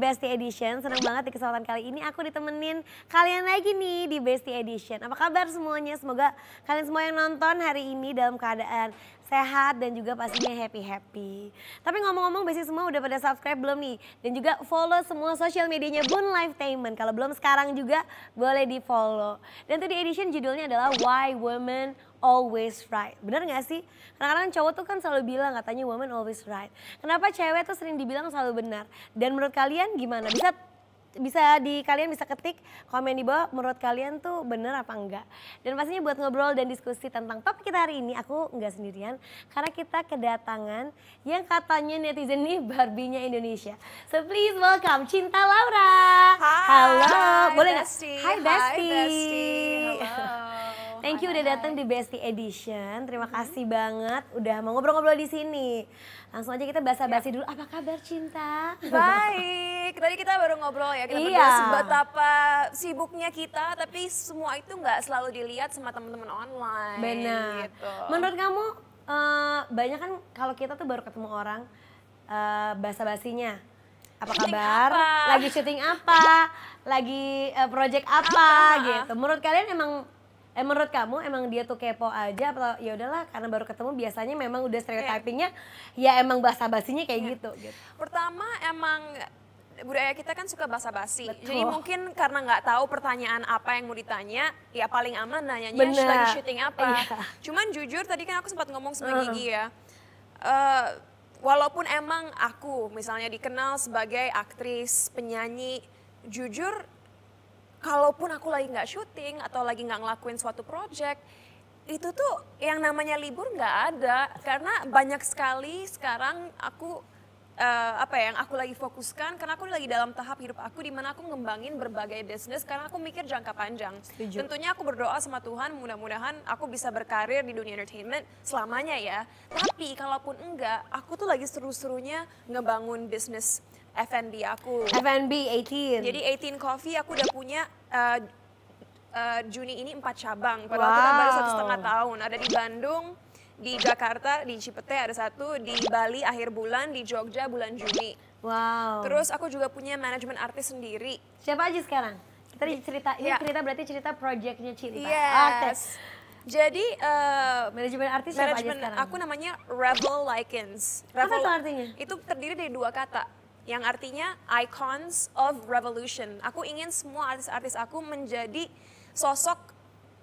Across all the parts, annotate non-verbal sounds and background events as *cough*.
Bestie Edition. Senang banget di kesempatan kali ini aku ditemenin kalian lagi nih di Bestie Edition. Apa kabar semuanya? Semoga kalian semua yang nonton hari ini dalam keadaan sehat dan juga pastinya happy-happy. Tapi ngomong-ngomong basic semua udah pada subscribe belum nih? Dan juga follow semua sosial medianya Boon Lifetainment. Kalau belum sekarang juga boleh di follow. Dan tadi edition judulnya adalah Why Women always right. Bener gak sih? Kadang-kadang cowok tuh kan selalu bilang katanya women always right. Kenapa cewek tuh sering dibilang selalu benar? Dan menurut kalian gimana? Bisa bisa di kalian bisa ketik komen di bawah menurut kalian tuh bener apa enggak. Dan pastinya buat ngobrol dan diskusi tentang topik kita hari ini aku enggak sendirian karena kita kedatangan yang katanya netizen nih Barbie-nya Indonesia. So please welcome Cinta Laura. Hai. Halo. Boleh nggak? Hai Bestie, Hi, Hello. Thank you udah datang di Bestie Edition. Terima mm-hmm. kasih banget udah mau ngobrol-ngobrol di sini. Langsung aja kita basa-basi iya. dulu. Apa kabar cinta? *laughs* Baik. Tadi kita baru ngobrol ya. Kita iya. betapa sibuknya kita, tapi semua itu nggak selalu dilihat sama teman-teman online. Benar. Gitu. Menurut kamu uh, banyak kan kalau kita tuh baru ketemu orang uh, basa-basinya apa kabar? Apa? Lagi syuting apa? Lagi uh, project apa, apa? gitu. Menurut kalian emang eh, menurut kamu emang dia tuh kepo aja atau ya udahlah karena baru ketemu biasanya memang udah stereotypingnya yeah. ya emang bahasa basinya kayak yeah. gitu, gitu. Pertama emang budaya kita kan suka basa-basi. Jadi mungkin karena nggak tahu pertanyaan apa yang mau ditanya, ya paling aman nanya lagi syuting apa. Iya. Cuman jujur tadi kan aku sempat ngomong sama uh. Gigi ya. Uh, walaupun emang aku misalnya dikenal sebagai aktris, penyanyi, jujur kalaupun aku lagi nggak syuting atau lagi nggak ngelakuin suatu project itu tuh yang namanya libur nggak ada karena banyak sekali sekarang aku uh, apa ya yang aku lagi fokuskan karena aku lagi dalam tahap hidup aku di mana aku ngembangin berbagai bisnis karena aku mikir jangka panjang. Setuju. Tentunya aku berdoa sama Tuhan mudah-mudahan aku bisa berkarir di dunia entertainment selamanya ya. Tapi kalaupun enggak, aku tuh lagi seru-serunya ngebangun bisnis FNB aku. FNB 18. Jadi 18 Coffee aku udah punya uh, uh, Juni ini empat cabang. Padahal wow. kita baru satu setengah tahun. Ada di Bandung, di Jakarta, di Cipete ada satu, di Bali akhir bulan, di Jogja bulan Juni. Wow. Terus aku juga punya manajemen artis sendiri. Siapa aja sekarang? Kita iya. cerita, ini yeah. cerita berarti cerita proyeknya Cinta. Yes. Eh, artis. Jadi uh, manajemen artis manajemen aja sekarang? Aku namanya Rebel Likens. apa itu artinya? Itu terdiri dari dua kata yang artinya icons of revolution. Aku ingin semua artis-artis aku menjadi sosok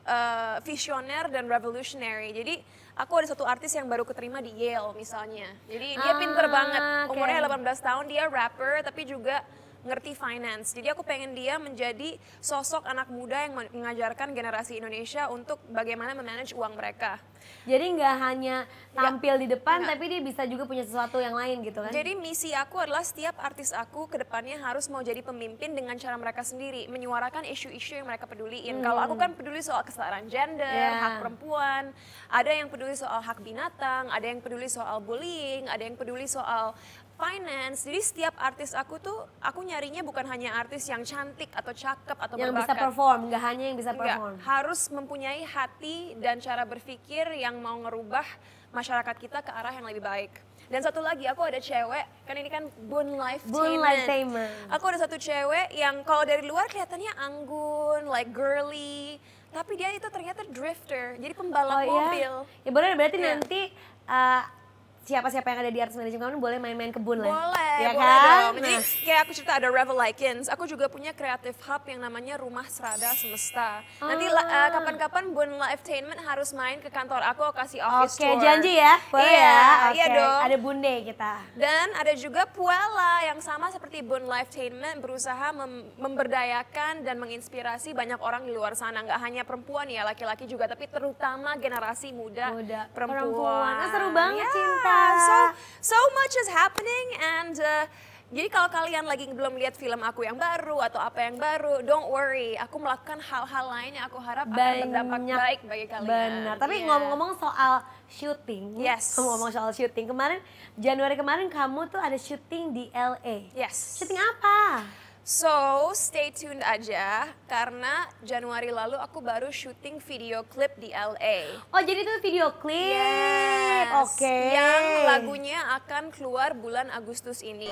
uh, visioner dan revolutionary. Jadi aku ada satu artis yang baru keterima di Yale misalnya. Jadi dia ah, pinter banget. Umurnya okay. 18 tahun, dia rapper tapi juga ngerti finance. Jadi aku pengen dia menjadi sosok anak muda yang mengajarkan generasi Indonesia untuk bagaimana memanage uang mereka. Jadi nggak hanya ya. tampil gak, di depan, enggak. tapi dia bisa juga punya sesuatu yang lain gitu kan? Jadi misi aku adalah setiap artis aku kedepannya harus mau jadi pemimpin dengan cara mereka sendiri, menyuarakan isu-isu yang mereka peduliin. Hmm. Kalau aku kan peduli soal kesetaraan gender, yeah. hak perempuan, ada yang peduli soal hak binatang, ada yang peduli soal bullying, ada yang peduli soal finance. Jadi setiap artis aku tuh aku nyarinya bukan hanya artis yang cantik atau cakep atau yang berbakat. bisa perform, Gak hanya yang bisa perform. Enggak, harus mempunyai hati dan cara berpikir yang mau ngerubah masyarakat kita ke arah yang lebih baik. Dan satu lagi aku ada cewek, kan ini kan Boon Life Boon Life Aku ada satu cewek yang kalau dari luar kelihatannya anggun, like girly, tapi dia itu ternyata drifter, jadi pembalap oh, iya? mobil. Ya iya? Ya benar berarti yeah. nanti uh, siapa-siapa yang ada di artis manajemen kamu boleh main-main kebun lah. Boleh, ya boleh kan? dong. Jadi nah. kayak aku cerita ada Revel Likens, aku juga punya creative hub yang namanya Rumah Serada Semesta. Nanti kapan ah. eh, kapan-kapan Bun Entertainment harus main ke kantor aku, aku kasih office okay, tour. Oke, janji ya. Boleh iya, ya. Okay. Iya dong. Ada Bunde kita. Dan ada juga pula yang sama seperti Bun Entertainment berusaha mem memberdayakan dan menginspirasi banyak orang di luar sana. Nggak hanya perempuan ya, laki-laki juga, tapi terutama generasi muda, muda. perempuan. perempuan. Nah, seru banget ya. cinta so so much is happening and uh, jadi kalau kalian lagi belum lihat film aku yang baru atau apa yang baru, don't worry. Aku melakukan hal-hal lain yang aku harap Banyak, akan berdampak baik bagi kalian. Benar. Tapi ngomong-ngomong yeah. soal syuting. Yes. Ngomong-ngomong soal syuting. *laughs* Kemarin Januari kemarin kamu tuh ada syuting di LA. Yes. Syuting apa? So, stay tuned aja karena Januari lalu aku baru syuting video klip di LA. Oh, jadi itu video klip. Yes. Oke. Okay. Yang lagunya akan keluar bulan Agustus ini.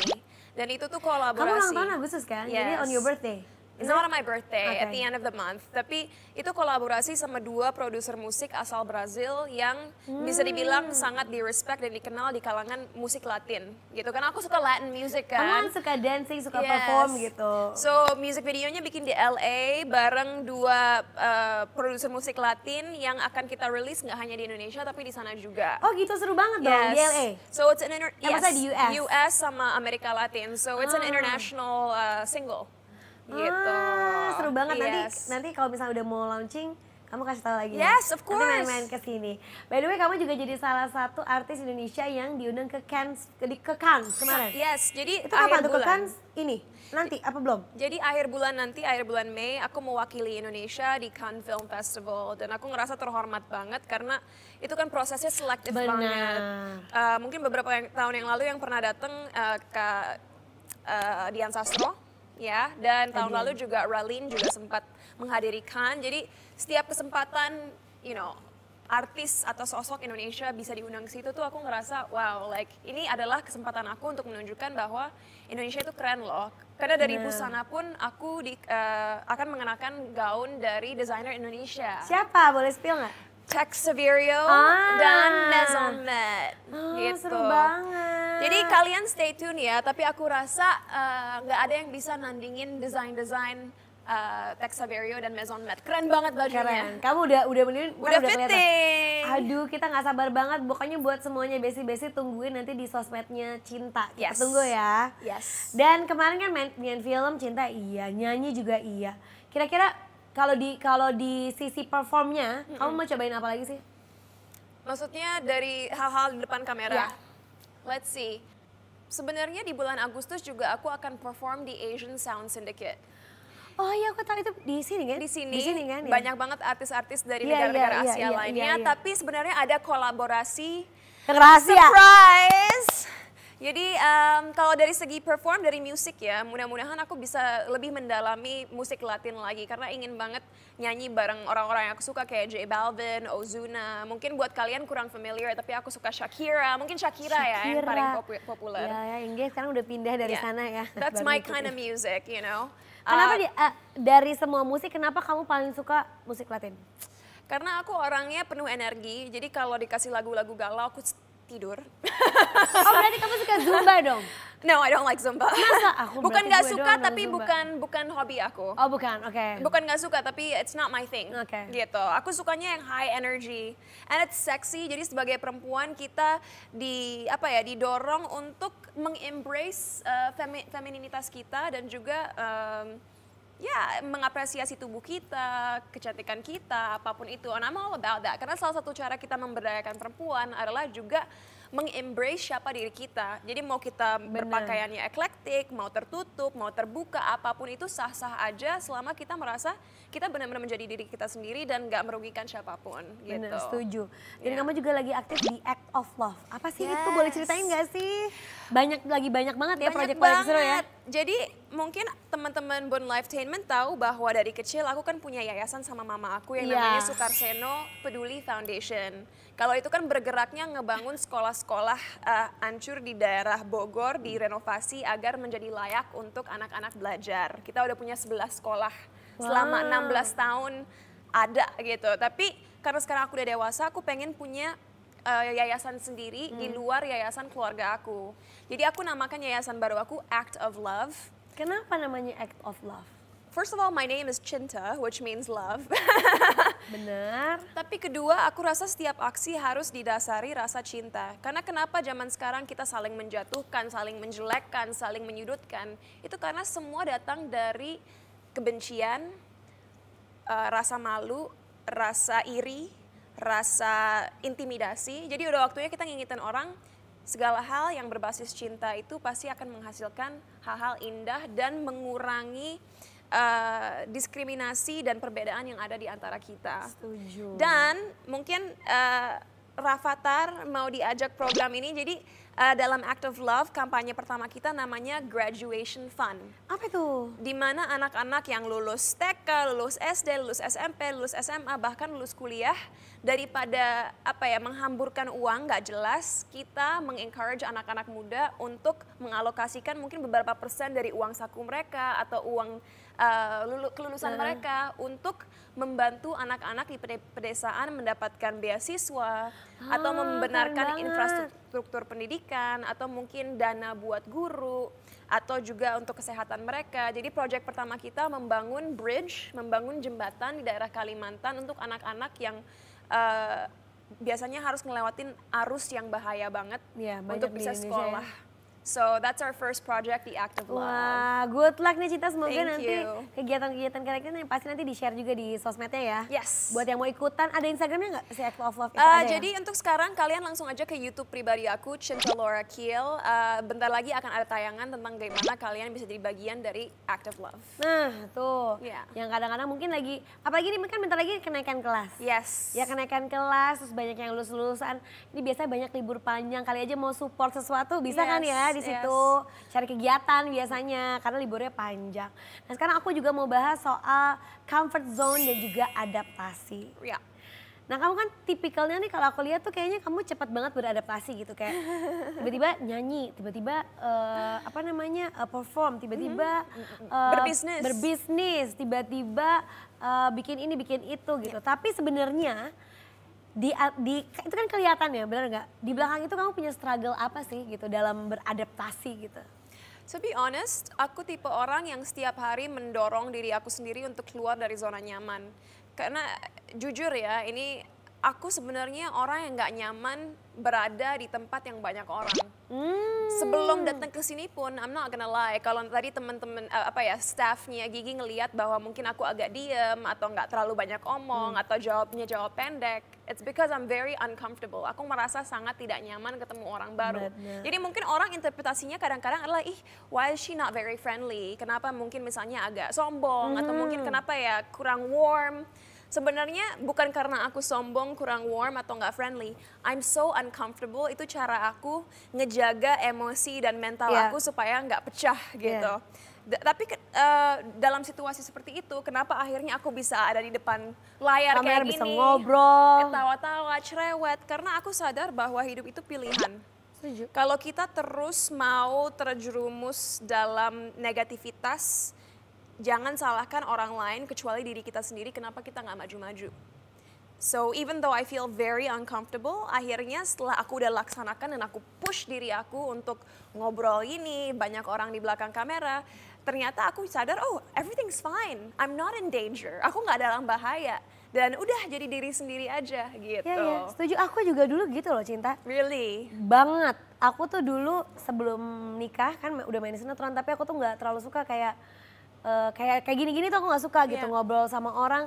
Dan itu tuh kolaborasi. Kamu ulang tahun Agustus kan? Yes. Jadi on your birthday. It's not on my birthday, okay. at the end of the month. Tapi itu kolaborasi sama dua produser musik asal Brazil yang hmm. bisa dibilang sangat di respect dan dikenal di kalangan musik Latin gitu. Karena aku suka Latin music kan. Kamu ah, suka dancing, suka yes. perform gitu. So music videonya bikin di LA bareng dua uh, produser musik Latin yang akan kita rilis nggak hanya di Indonesia tapi di sana juga. Oh gitu seru banget dong yes. dong di LA. So it's an inter- eh, yes, di US. US sama Amerika Latin. So it's oh. an ah. international uh, single gitu. Ah, seru banget yes. nanti nanti kalau misalnya udah mau launching kamu kasih tahu lagi. Ya. Yes, of course. Nanti main-main ke sini. By the way, kamu juga jadi salah satu artis Indonesia yang diundang ke Cannes ke, ke Cannes kemarin. Yes, jadi itu apa tuh ke Cannes ini? Nanti apa belum? Jadi akhir bulan nanti akhir bulan Mei aku mewakili Indonesia di Cannes Film Festival dan aku ngerasa terhormat banget karena itu kan prosesnya selektif banget. Uh, mungkin beberapa yang, tahun yang lalu yang pernah datang uh, eh, ke uh, Dian Sastro ya dan tahun lalu juga Raline juga sempat menghadiri Cannes. Jadi setiap kesempatan, you know, artis atau sosok Indonesia bisa diundang ke situ tuh aku ngerasa wow like ini adalah kesempatan aku untuk menunjukkan bahwa Indonesia itu keren loh karena dari busana pun aku di, uh, akan mengenakan gaun dari desainer Indonesia siapa boleh spill nggak Tex Severio ah. dan Maisonette, Oh, gitu. Seru banget. Jadi kalian stay tune ya, tapi aku rasa eh, nggak uh, ada yang bisa nandingin desain-desain uh, eh, Tex Saverio dan Maisonette. Keren banget bajunya. Keren. Kamu udah udah benerin udah, udah fitting. Kelihatan. Aduh, kita nggak sabar banget. Pokoknya buat semuanya besi-besi tungguin nanti di sosmednya Cinta. Kita yes. tunggu ya. Yes. Dan kemarin kan main, main film Cinta iya, nyanyi juga iya. Kira-kira kalau di kalau di sisi performnya, -hmm. kamu mau cobain apa lagi sih? Maksudnya dari hal-hal di depan kamera. Yeah. Let's see. Sebenarnya di bulan Agustus juga aku akan perform di Asian Sound Syndicate. Oh iya aku tahu itu di sini kan? Di sini, di sini kan, ya? banyak banget artis-artis dari iya, iya, negara-negara yeah, yeah, Asia yeah, lainnya. Iya, Tapi sebenarnya ada kolaborasi. Rahasia. Surprise! Jadi um, kalau dari segi perform dari musik ya, mudah-mudahan aku bisa lebih mendalami musik Latin lagi karena ingin banget nyanyi bareng orang-orang yang aku suka kayak J Balvin, Ozuna. Mungkin buat kalian kurang familiar tapi aku suka Shakira. Mungkin Shakira, Shakira. ya yang paling popu populer. Ya, ya Inggris sekarang udah pindah dari yeah. sana ya. *laughs* That's my kind of music, you know. Kenapa uh, di, uh, dari semua musik kenapa kamu paling suka musik Latin? Karena aku orangnya penuh energi, jadi kalau dikasih lagu-lagu galau aku tidur. oh berarti kamu suka zumba dong? No, I don't like zumba. Masa aku bukan nggak suka tapi bukan bukan hobi aku. Oh bukan, oke. Okay. Bukan nggak suka tapi it's not my thing. Oke. Okay. Gitu. Aku sukanya yang high energy and it's sexy. Jadi sebagai perempuan kita di apa ya didorong untuk mengembrace uh, femi femininitas kita dan juga um, ya mengapresiasi tubuh kita, kecantikan kita, apapun itu. And I'm all about that. Karena salah satu cara kita memberdayakan perempuan adalah juga mengembrace siapa diri kita. Jadi mau kita Bener. berpakaiannya eklektik, mau tertutup, mau terbuka, apapun itu sah-sah aja selama kita merasa kita benar-benar menjadi diri kita sendiri dan nggak merugikan siapapun. Gitu. setuju. Dan yeah. kamu juga lagi aktif di Act of Love. Apa sih yes. itu? Boleh ceritain gak sih? Banyak lagi banyak banget ya project seru ya? jadi mungkin teman-teman Bon Lifetainment tahu bahwa dari kecil aku kan punya yayasan sama mama aku yang yeah. namanya Sukarseno Peduli Foundation. Kalau itu kan bergeraknya ngebangun sekolah-sekolah uh, eh, hancur di daerah Bogor direnovasi agar menjadi layak untuk anak-anak belajar. Kita udah punya 11 sekolah wow. selama 16 tahun ada gitu. Tapi karena sekarang aku udah dewasa, aku pengen punya uh, yayasan sendiri hmm. di luar yayasan keluarga aku. Jadi aku namakan yayasan baru aku Act of Love. Kenapa namanya Act of Love? First of all, my name is Cinta, which means love. *laughs* Benar. Tapi kedua, aku rasa setiap aksi harus didasari rasa cinta. Karena kenapa zaman sekarang kita saling menjatuhkan, saling menjelekkan, saling menyudutkan? Itu karena semua datang dari kebencian, uh, rasa malu, rasa iri, rasa intimidasi. Jadi udah waktunya kita ngingetin orang segala hal yang berbasis cinta itu pasti akan menghasilkan hal-hal indah dan mengurangi uh, diskriminasi dan perbedaan yang ada di antara kita. Setuju. Dan mungkin eh, Rafathar mau diajak program ini. Jadi uh, dalam Act of Love kampanye pertama kita namanya Graduation Fund. Apa itu? Dimana anak-anak yang lulus TK, lulus SD, lulus SMP, lulus SMA, bahkan lulus kuliah daripada apa ya menghamburkan uang nggak jelas, kita mengencourage anak-anak muda untuk mengalokasikan mungkin beberapa persen dari uang saku mereka atau uang uh, kelulusan uh. mereka untuk membantu anak-anak di pedesaan mendapatkan beasiswa ah, atau membenarkan infrastruktur pendidikan atau mungkin dana buat guru atau juga untuk kesehatan mereka. Jadi proyek pertama kita membangun bridge, membangun jembatan di daerah Kalimantan untuk anak-anak yang uh, biasanya harus ngelewatin arus yang bahaya banget iya, ya, untuk bisa sekolah. Ya So that's our first project, The Act of Love. Wah, good luck nih Cita. Semoga Thank nanti kegiatan-kegiatan kalian kan yang pasti nanti di-share juga di sosmednya ya. Yes. Buat yang mau ikutan, ada Instagramnya nggak si Act of Love? Itu uh, jadi ya? untuk sekarang kalian langsung aja ke YouTube pribadi aku, Cinta Laura Kiel. Uh, bentar lagi akan ada tayangan tentang gimana kalian bisa jadi bagian dari Act of Love. Nah, tuh. Yeah. Yang kadang-kadang mungkin lagi, apalagi ini kan bentar lagi kenaikan kelas. Yes. Ya kenaikan kelas, terus banyak yang lulus-lulusan. Ini biasanya banyak libur panjang, kali aja mau support sesuatu, bisa kan yes. kan ya? di situ, yes. cari kegiatan biasanya karena liburnya panjang. Nah sekarang aku juga mau bahas soal comfort zone dan juga adaptasi. Ya. Nah kamu kan tipikalnya nih kalau aku lihat tuh kayaknya kamu cepat banget beradaptasi gitu kayak *laughs* tiba-tiba nyanyi, tiba-tiba uh, apa namanya uh, perform, tiba-tiba uh, berbisnis, berbisnis, tiba-tiba uh, bikin ini bikin itu gitu. Ya. Tapi sebenarnya di, di itu kan kelihatan ya benar nggak di belakang itu kamu punya struggle apa sih gitu dalam beradaptasi gitu To be honest, aku tipe orang yang setiap hari mendorong diri aku sendiri untuk keluar dari zona nyaman. Karena jujur ya, ini aku sebenarnya orang yang nggak nyaman berada di tempat yang banyak orang. Hmm. Sebelum datang ke sini pun, I'm not gonna lie. Kalau tadi teman-teman uh, apa ya staffnya Gigi ngelihat bahwa mungkin aku agak diem atau nggak terlalu banyak omong hmm. atau jawabnya jawab pendek, it's because I'm very uncomfortable. Aku merasa sangat tidak nyaman ketemu orang baru. yeah. Jadi mungkin orang interpretasinya kadang-kadang adalah ih why is she not very friendly? Kenapa mungkin misalnya agak sombong hmm. atau mungkin kenapa ya kurang warm? Sebenarnya bukan karena aku sombong, kurang warm atau nggak friendly. I'm so uncomfortable itu cara aku ngejaga emosi dan mental yeah. aku supaya nggak pecah iya. gitu. Yeah. D- tapi uh, dalam situasi seperti itu, kenapa akhirnya aku bisa ada di depan layar Kamer kayak bisa ngobrol, ketawa tawa cerewet. Karena aku sadar bahwa hidup itu pilihan. Kalau kita terus mau terjerumus dalam negativitas, jangan salahkan orang lain kecuali diri kita sendiri kenapa kita nggak maju-maju. So even though I feel very uncomfortable, akhirnya setelah aku udah laksanakan dan aku push diri aku untuk ngobrol ini, banyak orang di belakang kamera, ternyata aku sadar, oh everything's fine, I'm not in danger, aku nggak dalam bahaya. Dan udah jadi diri sendiri aja gitu. yeah, yeah. Setuju, aku juga dulu gitu loh Cinta. Really? Banget. Aku tuh dulu sebelum nikah kan udah main sinetron, tapi aku tuh nggak terlalu suka kayak uh, kayak kayak gini-gini tuh aku nggak suka gitu yeah. ngobrol sama orang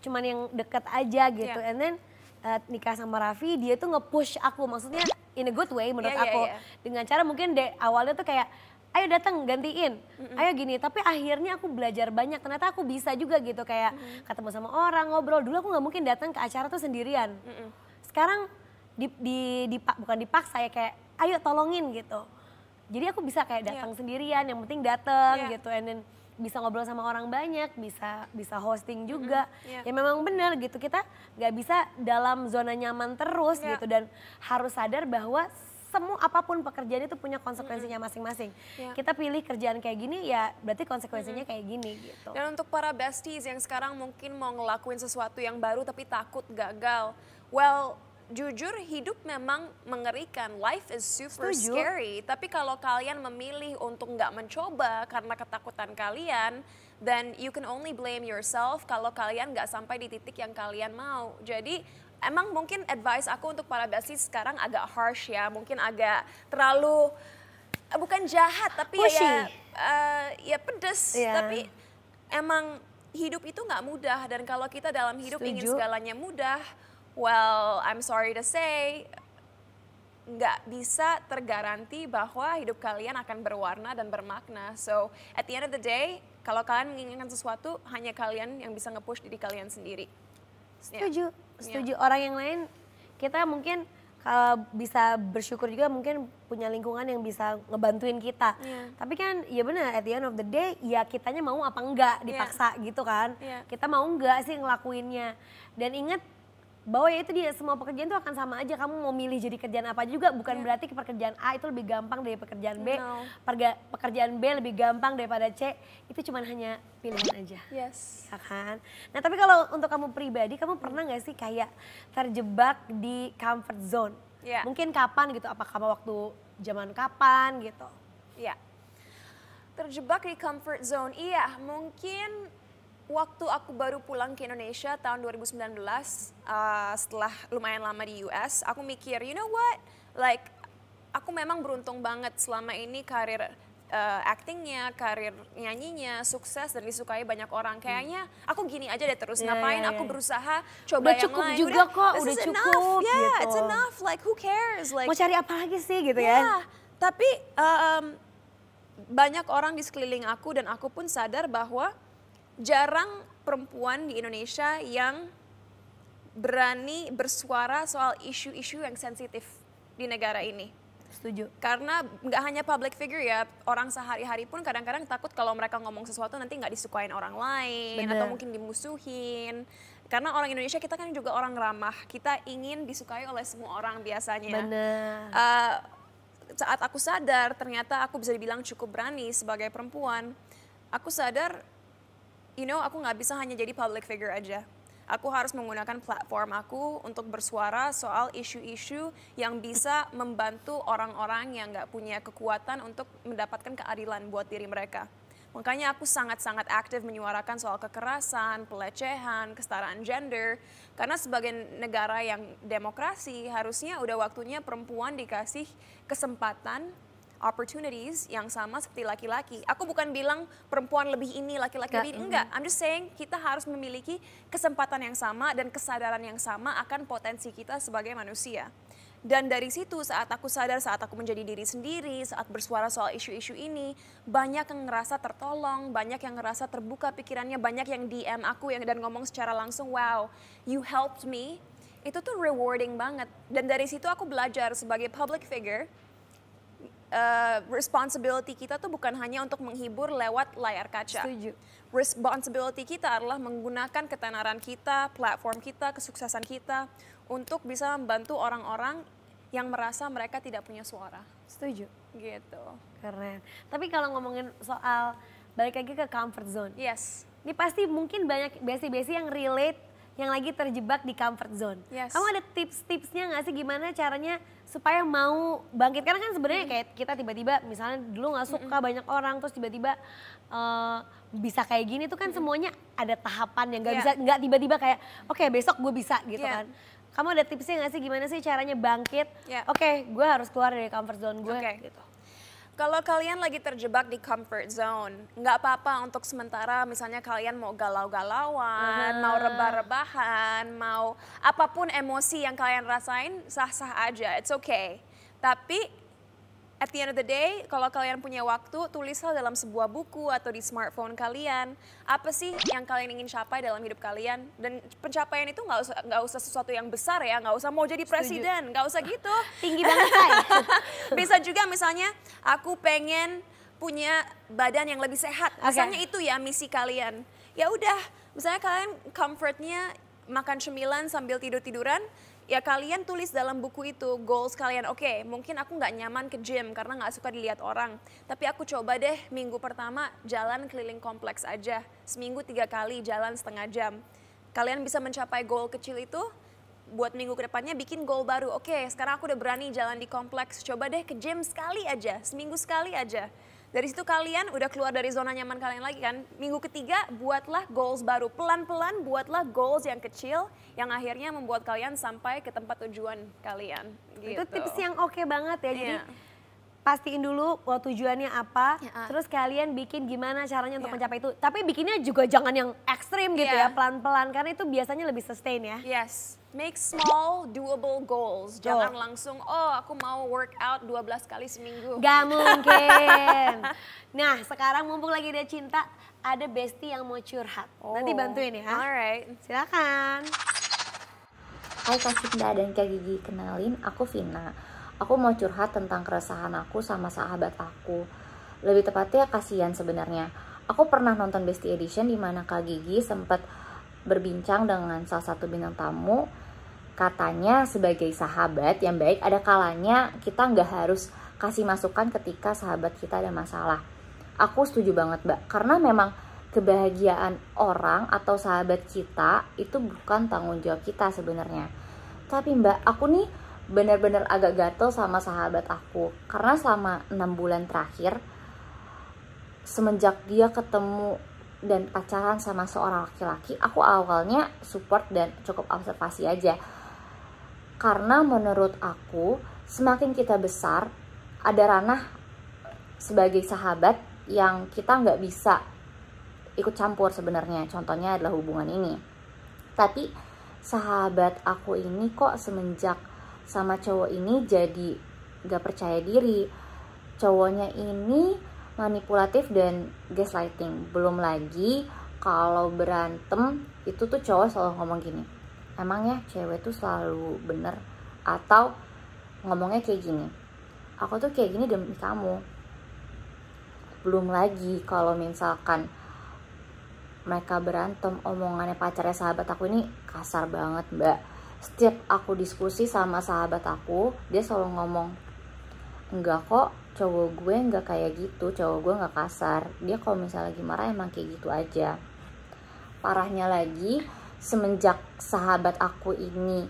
cuman yang deket aja gitu yeah. and then uh, nikah sama Raffi dia tuh nge-push aku maksudnya in a good way menurut yeah, yeah, aku yeah. dengan cara mungkin de awalnya tuh kayak ayo datang gantiin, mm-hmm. ayo gini. Tapi akhirnya aku belajar banyak. Ternyata aku bisa juga gitu kayak mm-hmm. ketemu sama orang ngobrol. Dulu aku nggak mungkin datang ke acara tuh sendirian. Mm-hmm. Sekarang di, di, dipak, bukan dipaksa ya kayak ayo tolongin gitu. Jadi aku bisa kayak iya. datang yeah. sendirian. Yang penting datang yeah. gitu. And then bisa ngobrol sama orang banyak, bisa bisa hosting juga. Mm-hmm. Iya. Yeah. Ya memang benar gitu kita nggak bisa dalam zona nyaman terus yeah. gitu dan harus sadar bahwa semua apapun pekerjaan itu punya konsekuensinya masing-masing. Yeah. Kita pilih kerjaan kayak gini ya berarti konsekuensinya mm. kayak gini gitu. Dan untuk para besties yang sekarang mungkin mau ngelakuin sesuatu yang baru tapi takut gagal, well jujur hidup memang mengerikan, life is super Setuju. scary. Tapi kalau kalian memilih untuk nggak mencoba karena ketakutan kalian, then you can only blame yourself kalau kalian nggak sampai di titik yang kalian mau. Jadi emang mungkin advice aku untuk para besi sekarang agak harsh ya, mungkin agak terlalu eh, bukan jahat tapi ya, Pushy. ya uh, ya pedes, yeah. tapi emang hidup itu nggak mudah dan kalau kita dalam hidup Setuju. ingin segalanya mudah Well, I'm sorry to say, nggak bisa tergaranti bahwa hidup kalian akan berwarna dan bermakna. So, at the end of the day, kalau kalian menginginkan sesuatu, hanya kalian yang bisa nge-push diri kalian sendiri. Setuju. Yeah. Setuju. Yeah. Orang yang lain, kita mungkin kalau bisa bersyukur juga mungkin punya lingkungan yang bisa ngebantuin kita. Yeah. Tapi kan ya benar at the end of the day ya kitanya mau apa enggak ya. dipaksa yeah. gitu kan. Yeah. Kita mau enggak sih ngelakuinnya. Dan ingat bahwa ya itu dia semua pekerjaan itu akan sama aja kamu mau milih jadi kerjaan apa juga bukan yeah. berarti pekerjaan A itu lebih gampang dari pekerjaan B no. pekerjaan B lebih gampang daripada C itu cuma hanya pilihan aja yes ya kan nah tapi kalau untuk kamu pribadi kamu pernah nggak sih kayak terjebak di comfort zone yeah. mungkin kapan gitu apa kamu waktu zaman kapan gitu ya yeah. terjebak di comfort zone iya mungkin waktu aku baru pulang ke Indonesia tahun 2019 uh, setelah lumayan lama di US, aku mikir, you know what, like aku memang beruntung banget selama ini karir uh, actingnya, karir nyanyinya sukses dan disukai banyak orang. Hmm. Kayaknya aku gini aja deh terus yeah, ngapain? Yeah, yeah. Aku iya. berusaha coba udah yang cukup lain. juga udah, kok, udah cukup. Enough. Yeah, gitu. it's enough. Like who cares? Like mau cari apa lagi sih gitu yeah. ya? Tapi um, banyak orang di sekeliling aku dan aku pun sadar bahwa jarang perempuan di Indonesia yang berani bersuara soal isu-isu yang sensitif di negara ini. Setuju. Karena nggak hanya public figure ya, orang sehari-hari pun kadang-kadang takut kalau mereka ngomong sesuatu nanti nggak disukain orang lain Bener. atau mungkin dimusuhin. Karena orang Indonesia kita kan juga orang ramah, kita ingin disukai oleh semua orang biasanya. benar. Uh, eh, saat aku sadar ternyata aku bisa dibilang cukup berani sebagai perempuan. Aku sadar you know aku nggak bisa hanya jadi public figure aja. Aku harus menggunakan platform aku untuk bersuara soal isu-isu yang bisa membantu orang-orang yang nggak punya kekuatan untuk mendapatkan keadilan buat diri mereka. Makanya aku sangat-sangat aktif menyuarakan soal kekerasan, pelecehan, kesetaraan gender. Karena sebagai negara yang demokrasi, harusnya udah waktunya perempuan dikasih kesempatan opportunities yang sama seperti laki-laki. Aku bukan bilang perempuan lebih ini, laki-laki lebih ini. Enggak, I'm just saying kita harus memiliki kesempatan yang sama dan kesadaran yang sama akan potensi kita sebagai manusia. Dan dari situ saat aku sadar, saat aku menjadi diri sendiri, saat bersuara soal isu-isu ini, banyak yang ngerasa tertolong, banyak yang ngerasa terbuka pikirannya, banyak yang DM aku yang dan ngomong secara langsung, wow, you helped me. Itu tuh rewarding banget. Dan dari situ aku belajar sebagai public figure, Eh, responsibility kita tuh bukan hanya untuk menghibur lewat layar kaca. Setuju. Responsibility kita adalah menggunakan ketenaran kita, platform kita, kesuksesan kita untuk bisa membantu orang-orang yang merasa mereka tidak punya suara. Setuju. Gitu. Keren. Tapi kalau ngomongin soal balik lagi ke comfort zone. Yes. Ini pasti mungkin banyak besi-besi yang relate yang lagi terjebak di comfort zone. Yes. Kamu ada tips-tipsnya nggak sih gimana caranya supaya mau bangkit? Karena kan sebenarnya mm. kayak kita tiba-tiba misalnya dulu nggak suka mm banyak orang terus tiba-tiba uh, bisa kayak gini tuh kan mm semuanya ada tahapan yang nggak yeah. bisa nggak tiba-tiba kayak oke okay, besok gue bisa gitu yeah. kan. Kamu ada tipsnya nggak sih gimana sih caranya bangkit? Yeah. Oke, okay, gue harus keluar dari comfort zone gue. Okay. Gitu. Kalau kalian lagi terjebak di comfort zone, nggak apa-apa untuk sementara misalnya kalian mau galau-galauan, mau rebah-rebahan, mau apapun emosi yang kalian rasain sah-sah aja, it's okay. Tapi at the end of the day, kalau kalian punya waktu, tulislah dalam sebuah buku atau di smartphone kalian. Apa sih yang kalian ingin capai dalam hidup kalian? Dan pencapaian itu nggak usah nggak usah sesuatu yang besar ya, nggak usah mau jadi presiden, nggak usah gitu. *laughs* Tinggi banget Shay. *laughs* Bisa juga misalnya, aku pengen punya badan yang lebih sehat. Misalnya itu ya misi kalian. Ya udah, misalnya kalian comfortnya makan cemilan sambil tidur tiduran, ya kalian tulis dalam buku itu goals kalian. Oke, okay, mungkin aku nggak nyaman ke gym karena nggak suka dilihat orang. Tapi aku coba deh minggu pertama jalan keliling kompleks aja. Seminggu tiga kali jalan setengah jam. Kalian bisa mencapai goal kecil itu buat minggu kedepannya bikin goal baru. Oke, okay, sekarang aku udah berani jalan di kompleks. Coba deh ke gym sekali aja, seminggu sekali aja. Dari situ kalian udah keluar dari zona nyaman kalian lagi kan. Minggu ketiga buatlah goals baru. Pelan-pelan buatlah goals yang kecil yang akhirnya membuat kalian sampai ke tempat tujuan kalian. Gitu. Itu tips yang oke okay banget ya. Jadi iya pastiin dulu oh, tujuannya apa, ya. Ah. terus kalian bikin gimana caranya untuk ya. mencapai itu. Tapi bikinnya juga jangan yang ekstrim gitu ya, ya pelan-pelan karena itu biasanya lebih sustain ya. Yes, make small doable goals. Jangan oh. langsung oh aku mau workout 12 kali seminggu. Gak *laughs* mungkin. nah sekarang mumpung lagi ada cinta, ada bestie yang mau curhat. Oh. Nanti bantuin ya. Alright. Silakan. Hai Kak Sinda dan Kak Gigi, kenalin aku Vina aku mau curhat tentang keresahan aku sama sahabat aku. Lebih tepatnya kasihan sebenarnya. Aku pernah nonton Bestie Edition di mana Kak Gigi sempat berbincang dengan salah satu bintang tamu. Katanya sebagai sahabat yang baik ada kalanya kita nggak harus kasih masukan ketika sahabat kita ada masalah. Aku setuju banget, Mbak. Karena memang kebahagiaan orang atau sahabat kita itu bukan tanggung jawab kita sebenarnya. Tapi Mbak, aku nih benar-benar agak gatel sama sahabat aku karena selama enam bulan terakhir semenjak dia ketemu dan pacaran sama seorang laki-laki aku awalnya support dan cukup observasi aja karena menurut aku semakin kita besar ada ranah sebagai sahabat yang kita nggak bisa ikut campur sebenarnya contohnya adalah hubungan ini tapi sahabat aku ini kok semenjak sama cowok ini jadi gak percaya diri cowoknya ini manipulatif dan gaslighting belum lagi kalau berantem itu tuh cowok selalu ngomong gini emang ya cewek tuh selalu bener atau ngomongnya kayak gini aku tuh kayak gini demi kamu belum lagi kalau misalkan mereka berantem omongannya pacarnya sahabat aku ini kasar banget mbak setiap aku diskusi sama sahabat aku dia selalu ngomong enggak kok cowok gue enggak kayak gitu cowok gue enggak kasar dia kalau misalnya lagi marah emang kayak gitu aja parahnya lagi semenjak sahabat aku ini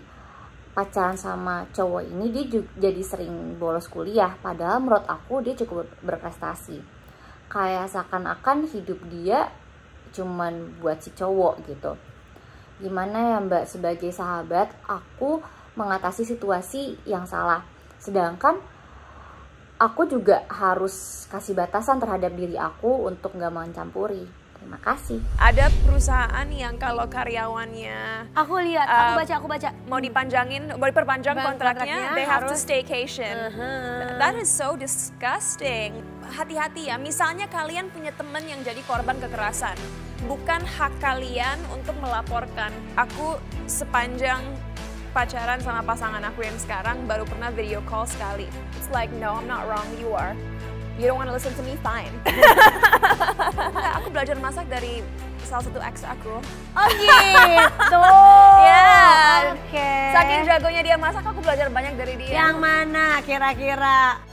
pacaran sama cowok ini dia juga jadi sering bolos kuliah padahal menurut aku dia cukup berprestasi kayak seakan-akan hidup dia cuman buat si cowok gitu gimana ya Mbak sebagai sahabat aku mengatasi situasi yang salah. Sedangkan aku juga harus kasih batasan terhadap diri aku untuk nggak mencampuri. Terima kasih. Ada perusahaan yang kalau karyawannya aku lihat, uh, aku eh, baca, aku baca mau dipanjangin, mau diperpanjang Bang, kontraknya, kontraknya, they have to staycation. Uh -huh. That is so disgusting. Hati-hati ya. Misalnya kalian punya teman yang jadi korban kekerasan bukan hak kalian untuk melaporkan. Aku sepanjang pacaran sama pasangan aku yang sekarang baru pernah video call sekali. It's like, no, I'm not wrong, you are. You don't want to listen to me, fine. aku belajar masak dari salah satu ex aku. Oh gitu. *laughs* ya. yeah. Oke. Okay. Saking jagonya dia masak, aku belajar banyak dari dia. Yang mana kira-kira?